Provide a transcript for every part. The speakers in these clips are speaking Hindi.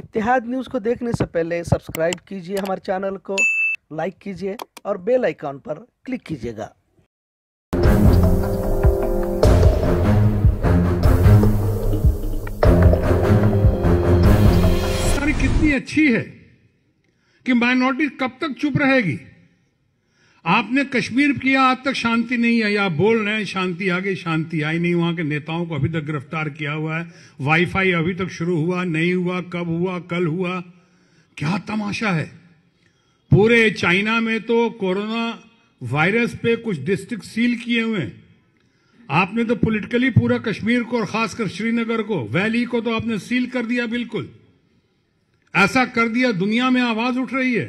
इतिहाद न्यूज़ को देखने से पहले सब्सक्राइब कीजिए हमारे चैनल को लाइक कीजिए और बेल आइकॉन पर क्लिक कीजिएगा कितनी अच्छी है कि माइनॉरिटी कब तक चुप रहेगी आपने कश्मीर किया आज तक शांति नहीं आई आप बोल रहे हैं शांति आ गई शांति आई नहीं वहां के नेताओं को अभी तक गिरफ्तार किया हुआ है वाईफाई अभी तक शुरू हुआ नहीं हुआ कब हुआ कल हुआ क्या तमाशा है पूरे चाइना में तो कोरोना वायरस पे कुछ डिस्ट्रिक्ट सील किए हुए हैं आपने तो पॉलिटिकली पूरा कश्मीर को और खासकर श्रीनगर को वैली को तो आपने सील कर दिया बिल्कुल ऐसा कर दिया दुनिया में आवाज उठ रही है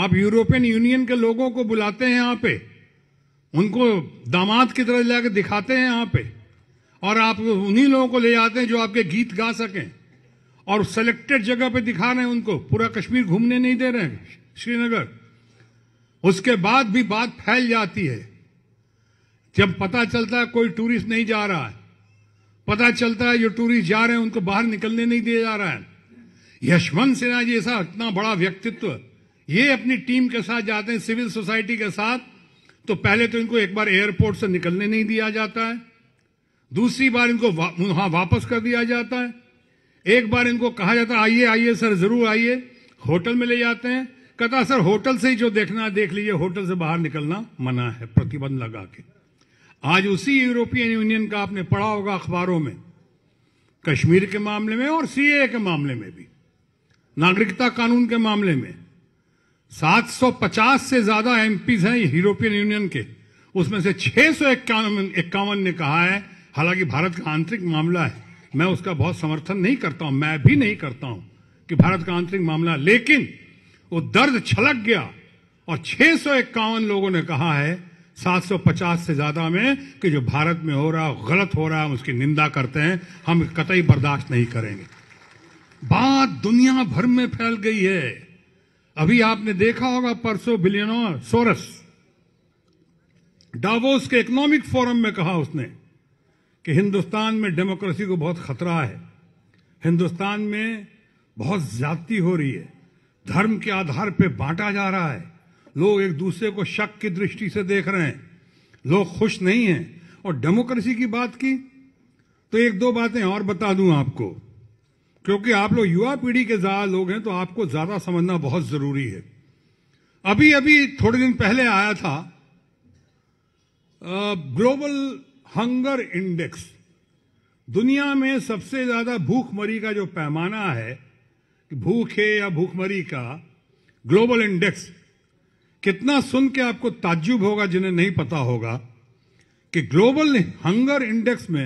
आप यूरोपियन यूनियन के लोगों को बुलाते हैं यहाँ पे उनको दामाद की तरह जाकर दिखाते हैं यहाँ पे और आप उन्हीं लोगों को ले जाते हैं जो आपके गीत गा सकें और सेलेक्टेड जगह पे दिखा रहे हैं उनको पूरा कश्मीर घूमने नहीं दे रहे हैं श्रीनगर उसके बाद भी बात फैल जाती है जब पता चलता है कोई टूरिस्ट नहीं जा रहा है पता चलता है जो टूरिस्ट जा रहे हैं उनको बाहर निकलने नहीं दिया जा रहा है यशवंत सिन्हा जी ऐसा इतना बड़ा व्यक्तित्व ये अपनी टीम के साथ जाते हैं सिविल सोसाइटी के साथ तो पहले तो इनको एक बार एयरपोर्ट से निकलने नहीं दिया जाता है दूसरी बार इनको वा, वहां वापस कर दिया जाता है एक बार इनको कहा जाता है आइए आइए सर जरूर आइए होटल में ले जाते हैं कहता सर होटल से ही जो देखना है देख लीजिए होटल से बाहर निकलना मना है प्रतिबंध लगा के आज उसी यूरोपियन यूनियन का आपने पढ़ा होगा अखबारों में कश्मीर के मामले में और सीए के मामले में भी नागरिकता कानून के मामले में 750 से ज्यादा एमपीज हैं यूरोपियन यूनियन के उसमें से छह सौ इक्यावन ने कहा है हालांकि भारत का आंतरिक मामला है मैं उसका बहुत समर्थन नहीं करता हूं मैं भी नहीं करता हूं कि भारत का आंतरिक मामला लेकिन वो दर्द छलक गया और छह सौ इक्यावन लोगों ने कहा है 750 से ज्यादा में कि जो भारत में हो रहा गलत हो रहा है उसकी निंदा करते हैं हम कतई बर्दाश्त नहीं करेंगे बात दुनिया भर में फैल गई है अभी आपने देखा होगा परसों बिलियनर सोरस डावोस के इकोनॉमिक फोरम में कहा उसने कि हिंदुस्तान में डेमोक्रेसी को बहुत खतरा है हिंदुस्तान में बहुत ज्यादती हो रही है धर्म के आधार पर बांटा जा रहा है लोग एक दूसरे को शक की दृष्टि से देख रहे हैं लोग खुश नहीं हैं और डेमोक्रेसी की बात की तो एक दो बातें और बता दूं आपको क्योंकि आप लोग युवा पीढ़ी के ज्यादा लोग हैं तो आपको ज्यादा समझना बहुत जरूरी है अभी अभी थोड़े दिन पहले आया था ग्लोबल हंगर इंडेक्स दुनिया में सबसे ज्यादा भूखमरी का जो पैमाना है भूखे या भूखमरी का ग्लोबल इंडेक्स कितना सुन के आपको ताज्जुब होगा जिन्हें नहीं पता होगा कि ग्लोबल हंगर इंडेक्स में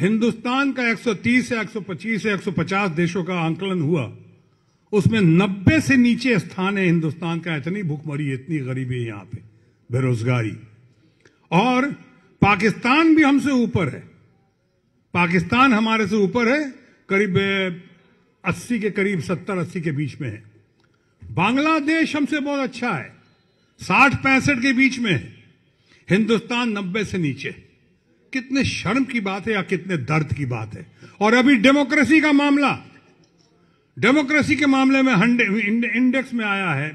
हिंदुस्तान का 130 से 125 से 150 देशों का आंकलन हुआ उसमें 90 से नीचे स्थान है हिंदुस्तान का इतनी भूखमरी इतनी गरीबी यहां पे बेरोजगारी और पाकिस्तान भी हमसे ऊपर है पाकिस्तान हमारे से ऊपर है करीब 80 के करीब 70 80 के बीच में है बांग्लादेश हमसे बहुत अच्छा है साठ पैंसठ के बीच में है हिंदुस्तान नब्बे से नीचे है कितने शर्म की बात है या कितने दर्द की बात है और अभी डेमोक्रेसी का मामला डेमोक्रेसी के मामले में इंडेक्स में आया है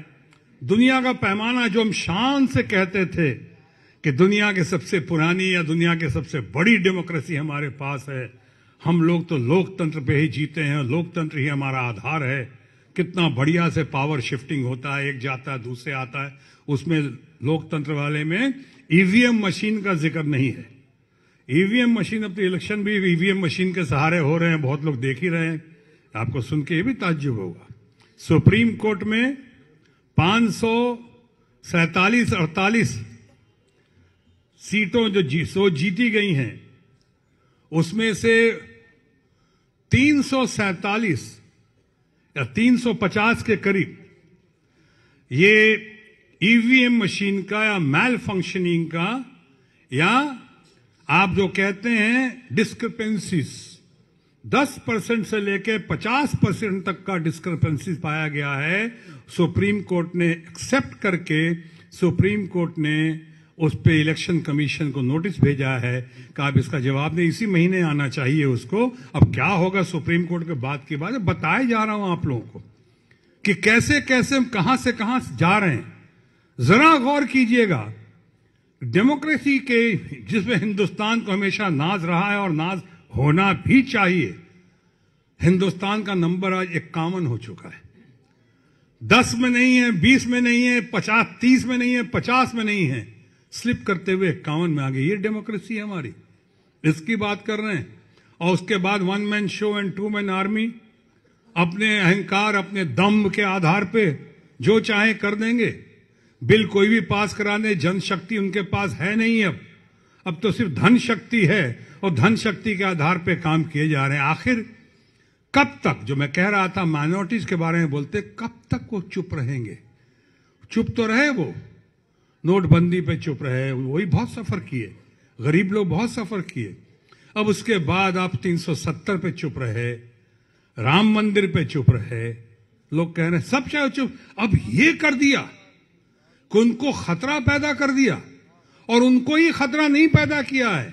दुनिया का पैमाना जो हम शान से कहते थे कि दुनिया के सबसे पुरानी या दुनिया के सबसे बड़ी डेमोक्रेसी हमारे पास है हम लोग तो लोकतंत्र पे ही जीते हैं लोकतंत्र ही हमारा आधार है कितना बढ़िया से पावर शिफ्टिंग होता है एक जाता है दूसरे आता है उसमें लोकतंत्र वाले में ईवीएम मशीन का जिक्र नहीं है ईवीएम e मशीन अब तो इलेक्शन भी ईवीएम e मशीन के सहारे हो रहे हैं बहुत लोग देख ही रहे हैं आपको सुन के ये भी ताज्जुब होगा सुप्रीम कोर्ट में पांच सौ सैतालीस अड़तालीस सीटों जो जी, सो जीती गई हैं उसमें से तीन सौ सैतालीस या तीन सौ पचास के करीब ये ईवीएम e मशीन का या मैल फंक्शनिंग का या आप जो कहते हैं डिस्क्रिपेंसीज 10 परसेंट से लेकर 50 परसेंट तक का डिस्क्रिपेंसीज पाया गया है सुप्रीम कोर्ट ने एक्सेप्ट करके सुप्रीम कोर्ट ने उस पर इलेक्शन कमीशन को नोटिस भेजा है कि आप इसका जवाब दें इसी महीने आना चाहिए उसको अब क्या होगा सुप्रीम कोर्ट के बाद की बात बताए जा रहा हूं आप लोगों को कि कैसे कैसे हम कहां से कहां जा रहे हैं जरा गौर कीजिएगा डेमोक्रेसी के जिसमें हिंदुस्तान को हमेशा नाज रहा है और नाज होना भी चाहिए हिंदुस्तान का नंबर आज इक्यावन हो चुका है दस में नहीं है बीस में नहीं है पचास तीस में नहीं है पचास में नहीं है स्लिप करते हुए इक्यावन में आ गई ये डेमोक्रेसी है हमारी इसकी बात कर रहे हैं और उसके बाद one man show and two man army अपने अहंकार अपने दम के आधार पे जो चाहे कर देंगे बिल कोई भी पास कराने जनशक्ति उनके पास है नहीं अब अब तो सिर्फ धन शक्ति है और धन शक्ति के आधार पर काम किए जा रहे हैं आखिर कब तक जो मैं कह रहा था माइनॉरिटीज के बारे में बोलते कब तक वो चुप रहेंगे चुप तो रहे वो नोटबंदी पे चुप रहे वही बहुत सफर किए गरीब लोग बहुत सफर किए अब उसके बाद आप 370 पे चुप रहे राम मंदिर पे चुप रहे लोग कह रहे सब चाहे चुप अब ये कर दिया कि उनको खतरा पैदा कर दिया और उनको ही खतरा नहीं पैदा किया है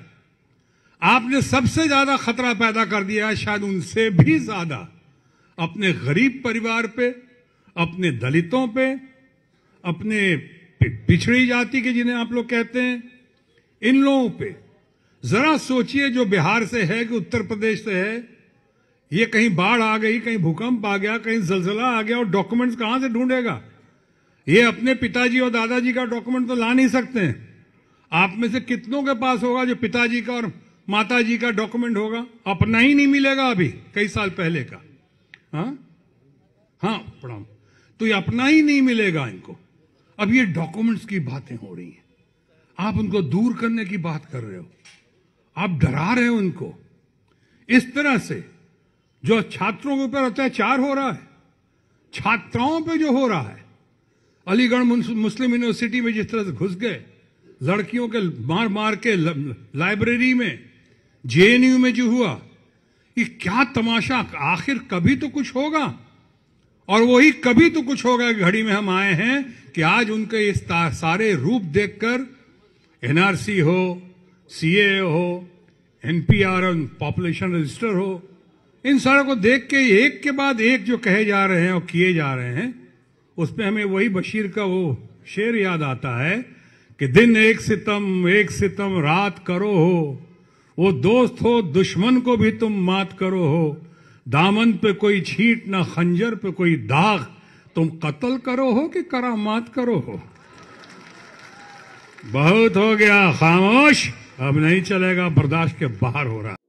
आपने सबसे ज्यादा खतरा पैदा कर दिया है शायद उनसे भी ज्यादा अपने गरीब परिवार पे अपने दलितों पे अपने पिछड़ी जाति के जिन्हें आप लोग कहते हैं इन लोगों पे जरा सोचिए जो बिहार से है कि उत्तर प्रदेश से है ये कहीं बाढ़ आ गई कहीं भूकंप आ गया कहीं जलजला आ गया और डॉक्यूमेंट्स कहां से ढूंढेगा ये अपने पिताजी और दादाजी का डॉक्यूमेंट तो ला नहीं सकते हैं आप में से कितनों के पास होगा जो पिताजी का और माताजी का डॉक्यूमेंट होगा अपना ही नहीं मिलेगा अभी कई साल पहले का हाँ हाँ प्रणाम तो ये अपना ही नहीं मिलेगा इनको अब ये डॉक्यूमेंट्स की बातें हो रही हैं आप उनको दूर करने की बात कर रहे हो आप डरा रहे हो उनको इस तरह से जो छात्रों के ऊपर अत्याचार हो रहा है छात्राओं पे जो हो रहा है अलीगढ़ मुस्लिम यूनिवर्सिटी में जिस तरह से घुस गए लड़कियों के मार मार के लाइब्रेरी में जे में जो हुआ ये क्या तमाशा आखिर कभी तो कुछ होगा और वही कभी तो कुछ होगा घड़ी में हम आए हैं कि आज उनके इस सारे रूप देखकर एनआरसी हो सीए हो एनपीआर और पॉपुलेशन रजिस्टर हो इन सारों को देख के एक के बाद एक जो कहे जा रहे हैं और किए जा रहे हैं उसमें हमें वही बशीर का वो शेर याद आता है कि दिन एक सितम एक सितम रात करो हो वो दोस्त हो दुश्मन को भी तुम मात करो हो दामन पे कोई छीट ना खंजर पे कोई दाग तुम कत्ल करो हो कि करा मात करो हो बहुत हो गया खामोश अब नहीं चलेगा बर्दाश्त के बाहर हो रहा